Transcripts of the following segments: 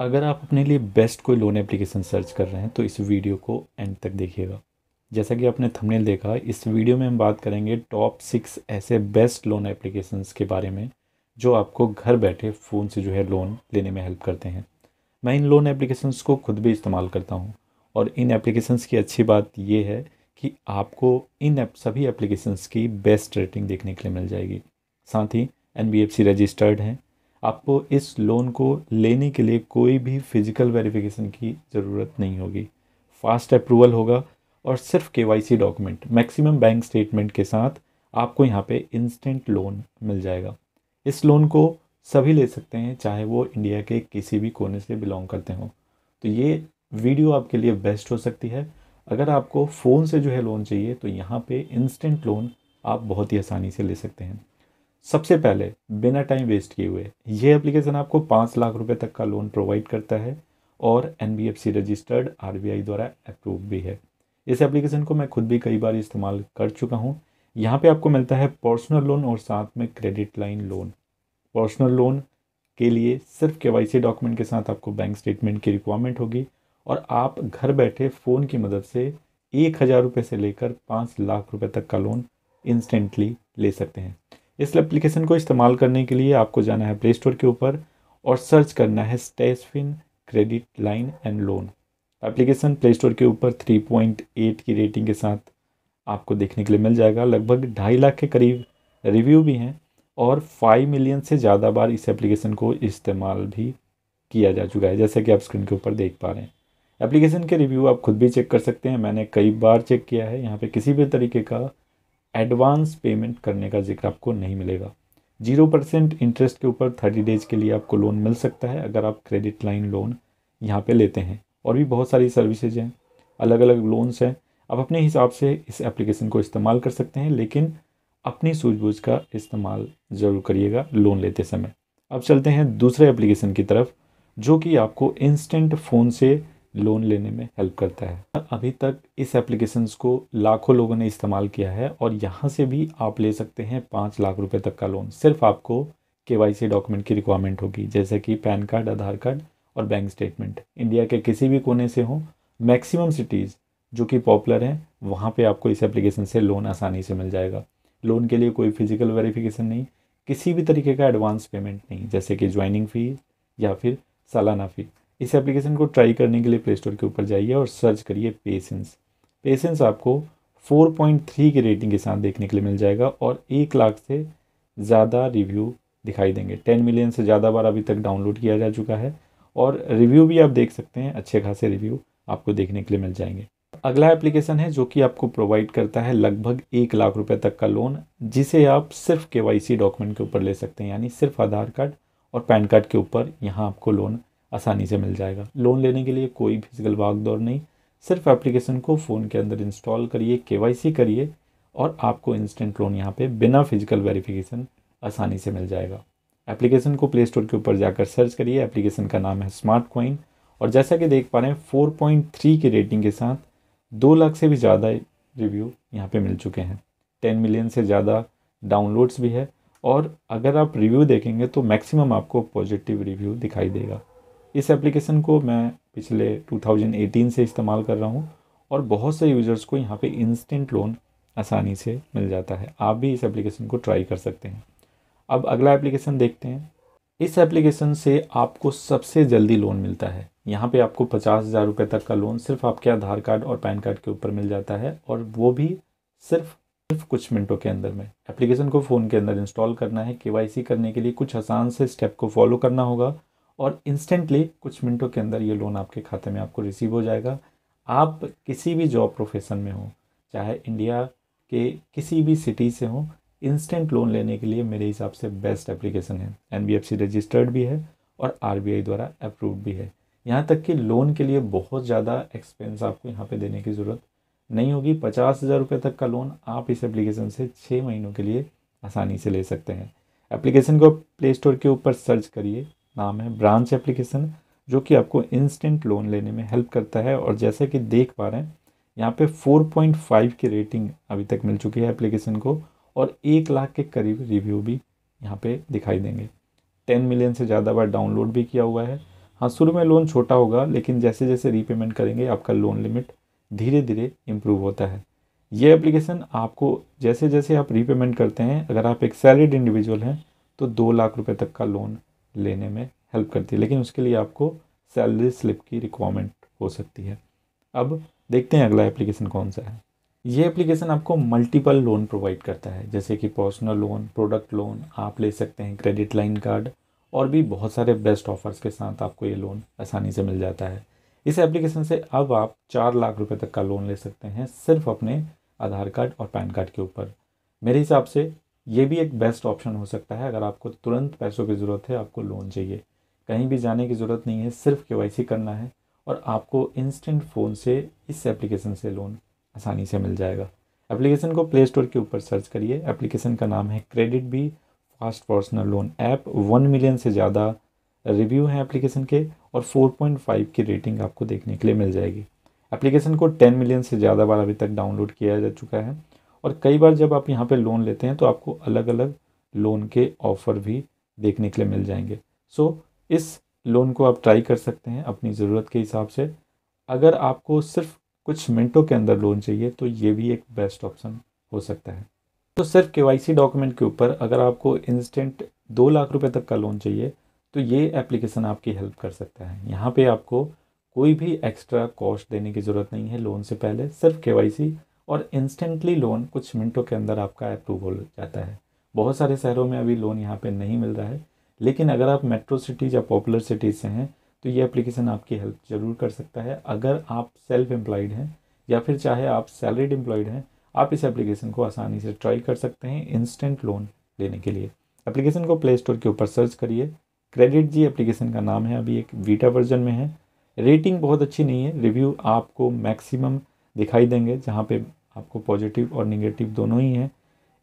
अगर आप अपने लिए बेस्ट कोई लोन एप्लीकेशन सर्च कर रहे हैं तो इस वीडियो को एंड तक देखिएगा जैसा कि आपने थंबनेल देखा इस वीडियो में हम बात करेंगे टॉप सिक्स ऐसे बेस्ट लोन एप्लीकेशंस के बारे में जो आपको घर बैठे फ़ोन से जो है लोन लेने में हेल्प करते हैं मैं इन लोन एप्लीकेशंस को खुद भी इस्तेमाल करता हूँ और इन एप्लीकेशंस की अच्छी बात यह है कि आपको इन एप, सभी एप्लीकेशंस की बेस्ट रेटिंग देखने के लिए मिल जाएगी साथ ही एन रजिस्टर्ड हैं आपको इस लोन को लेने के लिए कोई भी फिज़िकल वेरिफिकेशन की ज़रूरत नहीं होगी फास्ट अप्रूवल होगा और सिर्फ के डॉक्यूमेंट मैक्सिमम बैंक स्टेटमेंट के साथ आपको यहाँ पे इंस्टेंट लोन मिल जाएगा इस लोन को सभी ले सकते हैं चाहे वो इंडिया के किसी भी कोने से बिलोंग करते हों तो ये वीडियो आपके लिए बेस्ट हो सकती है अगर आपको फ़ोन से जो है लोन चाहिए तो यहाँ पे इंस्टेंट लोन आप बहुत ही आसानी से ले सकते हैं सबसे पहले बिना टाइम वेस्ट किए हुए यह एप्लीकेशन आपको पाँच लाख रुपए तक का लोन प्रोवाइड करता है और एन रजिस्टर्ड आर द्वारा अप्रूव भी है इस एप्लीकेशन को मैं खुद भी कई बार इस्तेमाल कर चुका हूँ यहाँ पे आपको मिलता है पर्सनल लोन और साथ में credit line loan personal loan के लिए सिर्फ के डॉक्यूमेंट के साथ आपको बैंक स्टेटमेंट की रिक्वायरमेंट होगी और आप घर बैठे फ़ोन की मदद से एक हज़ार रुपये से लेकर पाँच लाख रुपए तक का लोन इंस्टेंटली ले सकते हैं इस एप्लीकेशन को इस्तेमाल करने के लिए आपको जाना है प्ले स्टोर के ऊपर और सर्च करना है Stashfin credit line and loan application play store के ऊपर 3.8 की रेटिंग के साथ आपको देखने के लिए मिल जाएगा लगभग ढाई लाख के करीब रिव्यू भी हैं और फाइव मिलियन से ज़्यादा बार इस एप्लीकेशन को इस्तेमाल भी किया जा चुका है जैसे कि आप स्क्रीन के ऊपर देख पा रहे हैं एप्लीकेशन के रिव्यू आप खुद भी चेक कर सकते हैं मैंने कई बार चेक किया है यहाँ पे किसी भी तरीके का एडवांस पेमेंट करने का जिक्र आपको नहीं मिलेगा जीरो परसेंट इंटरेस्ट के ऊपर थर्टी डेज के लिए आपको लोन मिल सकता है अगर आप क्रेडिट लाइन लोन यहाँ पे लेते हैं और भी बहुत सारी सर्विसेज हैं अलग अलग लोन्स हैं आप अपने हिसाब से इस एप्लीकेशन को इस्तेमाल कर सकते हैं लेकिन अपनी सूझबूझ का इस्तेमाल ज़रूर करिएगा लोन लेते समय अब चलते हैं दूसरे एप्लीकेशन की तरफ जो कि आपको इंस्टेंट फ़ोन से लोन लेने में हेल्प करता है अभी तक इस एप्लीकेशन को लाखों लोगों ने इस्तेमाल किया है और यहाँ से भी आप ले सकते हैं पाँच लाख रुपये तक का लोन सिर्फ आपको के डॉक्यूमेंट की रिक्वायरमेंट होगी जैसे कि पैन कार्ड आधार कार्ड और बैंक स्टेटमेंट इंडिया के किसी भी कोने से हों मैक्सिमम सिटीज़ जो कि पॉपुलर हैं वहाँ पे आपको इस एप्लीकेशन से लोन आसानी से मिल जाएगा लोन के लिए कोई फिजिकल वेरिफिकेशन नहीं किसी भी तरीके का एडवांस पेमेंट नहीं जैसे कि ज्वाइनिंग फ़ी या फिर सालाना फ़ी इस एप्लीकेशन को ट्राई करने के लिए प्ले स्टोर के ऊपर जाइए और सर्च करिए पेशेंस पेशेंस आपको 4.3 की रेटिंग के साथ देखने के लिए मिल जाएगा और एक लाख से ज़्यादा रिव्यू दिखाई देंगे टेन मिलियन से ज़्यादा बार अभी तक डाउनलोड किया जा चुका है और रिव्यू भी आप देख सकते हैं अच्छे खासे रिव्यू आपको देखने के लिए मिल जाएंगे अगला एप्लीकेशन है जो कि आपको प्रोवाइड करता है लगभग एक लाख रुपये तक का लोन जिसे आप सिर्फ के डॉक्यूमेंट के ऊपर ले सकते हैं यानी सिर्फ आधार कार्ड और पैन कार्ड के ऊपर यहाँ आपको लोन आसानी से मिल जाएगा लोन लेने के लिए कोई फिजिकल दौड़ नहीं सिर्फ एप्लीकेशन को फ़ोन के अंदर इंस्टॉल करिए के करिए और आपको इंस्टेंट लोन यहाँ पे बिना फिजिकल वेरिफिकेशन आसानी से मिल जाएगा एप्लीकेशन को प्ले स्टोर के ऊपर जाकर सर्च करिए एप्लीकेशन का नाम है स्मार्ट कॉइन और जैसा कि देख पा रहे हैं 4.3 की रेटिंग के साथ दो लाख से भी ज़्यादा रिव्यू यहाँ पे मिल चुके हैं 10 मिलियन से ज़्यादा डाउनलोड्स भी है और अगर आप रिव्यू देखेंगे तो मैक्सिमम आपको पॉजिटिव रिव्यू दिखाई देगा इस एप्लीकेशन को मैं पिछले 2018 से इस्तेमाल कर रहा हूँ और बहुत से यूज़र्स को यहाँ पे इंस्टेंट लोन आसानी से मिल जाता है आप भी इस एप्लीकेशन को ट्राई कर सकते हैं अब अगला एप्लीकेशन देखते हैं इस एप्लीकेशन से आपको सबसे जल्दी लोन मिलता है यहाँ पे आपको पचास हज़ार रुपये तक का लोन सिर्फ आपके आधार कार्ड और पैन कार्ड के ऊपर मिल जाता है और वो भी सिर्फ सिर्फ कुछ मिनटों के अंदर में एप्लीकेशन को फ़ोन के अंदर इंस्टॉल करना है के करने के लिए कुछ आसान से स्टेप को फॉलो करना होगा और इंस्टेंटली कुछ मिनटों के अंदर ये लोन आपके खाते में आपको रिसीव हो जाएगा आप किसी भी जॉब प्रोफेशन में हो चाहे इंडिया के किसी भी सिटी से हो इंस्टेंट लोन लेने के लिए मेरे हिसाब से बेस्ट एप्लीकेशन है एन रजिस्टर्ड भी है और आर द्वारा अप्रूव भी है यहाँ तक कि लोन के लिए बहुत ज़्यादा एक्सपेंस आपको यहाँ पे देने की ज़रूरत नहीं होगी पचास हज़ार रुपये तक का लोन आप इस एप्लीकेशन से छः महीनों के लिए आसानी से ले सकते हैं एप्लीकेशन को प्ले स्टोर के ऊपर सर्च करिए नाम है ब्रांच एप्लीकेशन जो कि आपको इंस्टेंट लोन लेने में हेल्प करता है और जैसा कि देख पा रहे हैं यहाँ पे 4.5 की रेटिंग अभी तक मिल चुकी है एप्लीकेशन को और एक लाख के करीब रिव्यू भी यहाँ पे दिखाई देंगे 10 मिलियन से ज़्यादा बार डाउनलोड भी किया हुआ है हाँ शुरू में लोन छोटा होगा लेकिन जैसे जैसे रीपेमेंट करेंगे आपका लोन लिमिट धीरे धीरे इम्प्रूव होता है ये एप्लीकेशन आपको जैसे जैसे आप रीपेमेंट करते हैं अगर आप एक सैलरीड इंडिविजुअल हैं तो दो लाख रुपये तक का लोन लेने में हेल्प करती है लेकिन उसके लिए आपको सैलरी स्लिप की रिक्वायरमेंट हो सकती है अब देखते हैं अगला एप्लीकेशन कौन सा है ये एप्लीकेशन आपको मल्टीपल लोन प्रोवाइड करता है जैसे कि पर्सनल लोन प्रोडक्ट लोन आप ले सकते हैं क्रेडिट लाइन कार्ड और भी बहुत सारे बेस्ट ऑफर्स के साथ आपको ये लोन आसानी से मिल जाता है इस एप्लीकेशन से अब आप चार लाख रुपए तक का लोन ले सकते हैं सिर्फ अपने आधार कार्ड और पैन कार्ड के ऊपर मेरे हिसाब से ये भी एक बेस्ट ऑप्शन हो सकता है अगर आपको तुरंत पैसों की ज़रूरत है आपको लोन चाहिए कहीं भी जाने की ज़रूरत नहीं है सिर्फ के करना है और आपको इंस्टेंट फ़ोन से इस एप्लीकेशन से लोन आसानी से मिल जाएगा एप्लीकेशन को प्ले स्टोर के ऊपर सर्च करिए एप्लीकेशन का नाम है KreditBee fast personal loan app one million से ज़्यादा रिव्यू हैं एप्लीकेशन के और 4.5 की रेटिंग आपको देखने के लिए मिल जाएगी एप्लीकेशन को 10 मिलियन से ज़्यादा बार अभी तक डाउनलोड किया जा चुका है और कई बार जब आप यहाँ पे लोन लेते हैं तो आपको अलग अलग लोन के ऑफ़र भी देखने के लिए मिल जाएंगे सो so, इस लोन को आप ट्राई कर सकते हैं अपनी ज़रूरत के हिसाब से अगर आपको सिर्फ कुछ मिनटों के अंदर लोन चाहिए तो ये भी एक बेस्ट ऑप्शन हो सकता है तो सिर्फ के डॉक्यूमेंट के ऊपर अगर आपको इंस्टेंट दो लाख रुपए तक का लोन चाहिए तो ये एप्लीकेशन आपकी हेल्प कर सकता है यहाँ पे आपको कोई भी एक्स्ट्रा कॉस्ट देने की ज़रूरत नहीं है लोन से पहले सिर्फ के और इंस्टेंटली लोन कुछ मिनटों के अंदर आपका अप्रूव हो जाता है बहुत सारे शहरों में अभी लोन यहाँ पे नहीं मिल रहा है लेकिन अगर आप मेट्रो सिटीज़ या पॉपुलर सिटीज़ से हैं तो ये एप्लीकेशन आपकी हेल्प ज़रूर कर सकता है अगर आप सेल्फ एम्प्लॉयड हैं या फिर चाहे आप सैलरीड एम्प्लॉयड हैं आप इस एप्लीकेशन को आसानी से ट्राई कर सकते हैं इंस्टेंट लोन लेने के लिए एप्लीकेशन को प्ले स्टोर के ऊपर सर्च करिए क्रेडिट जी एप्लीकेशन का नाम है अभी एक वीटा वर्जन में है रेटिंग बहुत अच्छी नहीं है रिव्यू आपको मैक्सिमम दिखाई देंगे जहाँ पे आपको पॉजिटिव और निगेटिव दोनों ही हैं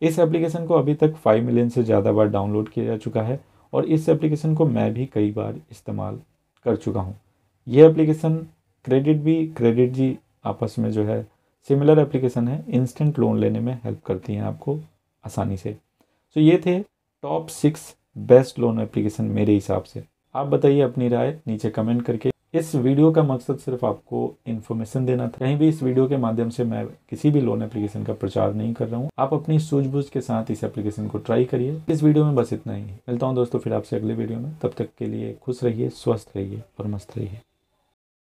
इस एप्लीकेशन को अभी तक फाइव मिलियन से ज़्यादा बार डाउनलोड किया जा चुका है और इस एप्लीकेशन को मैं भी कई बार इस्तेमाल कर चुका हूँ यह application KreditBee credit G आपस में जो है सिमिलर एप्लीकेशन है इंस्टेंट लोन लेने में हेल्प करती हैं आपको आसानी से सो ये थे top six best loan application मेरे हिसाब से आप बताइए अपनी राय नीचे कमेंट करके इस वीडियो का मकसद सिर्फ आपको इन्फॉर्मेशन देना था कहीं भी इस वीडियो के माध्यम से मैं किसी भी लोन एप्लीकेशन का प्रचार नहीं कर रहा हूँ आप अपनी सूझबूझ के साथ इस एप्लीकेशन को ट्राई करिए इस वीडियो में बस इतना ही मिलता हूँ दोस्तों फिर आपसे अगले वीडियो में तब तक के लिए खुश रहिए स्वस्थ रहिए और मस्त रहिए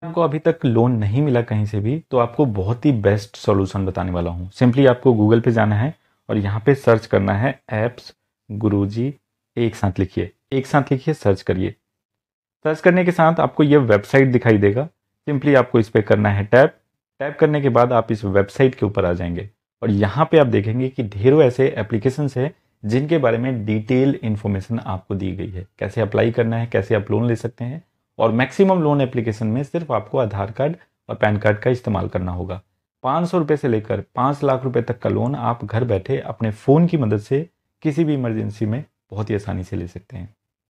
आपको अभी तक लोन नहीं मिला कहीं से भी तो आपको बहुत ही बेस्ट सोल्यूशन बताने वाला हूँ सिंपली आपको गूगल पे जाना है और यहाँ पे सर्च करना है एप्स गुरु एक साथ लिखिए एक साथ लिखिए सर्च करिए सर्च करने के साथ आपको यह वेबसाइट दिखाई देगा सिंपली आपको इस पर करना है टैप टैप करने के बाद आप इस वेबसाइट के ऊपर आ जाएंगे और यहाँ पे आप देखेंगे कि ढेरों ऐसे एप्लीकेशन है जिनके बारे में डिटेल इन्फॉर्मेशन आपको दी गई है कैसे अप्लाई करना है कैसे आप लोन ले सकते हैं और मैक्सिमम लोन एप्लीकेशन में सिर्फ आपको आधार कार्ड और पैन कार्ड का इस्तेमाल करना होगा पाँच सौ रुपये से लेकर पाँच लाख रुपये तक का लोन आप घर बैठे अपने फ़ोन की मदद से किसी भी इमरजेंसी में बहुत ही आसानी से ले सकते हैं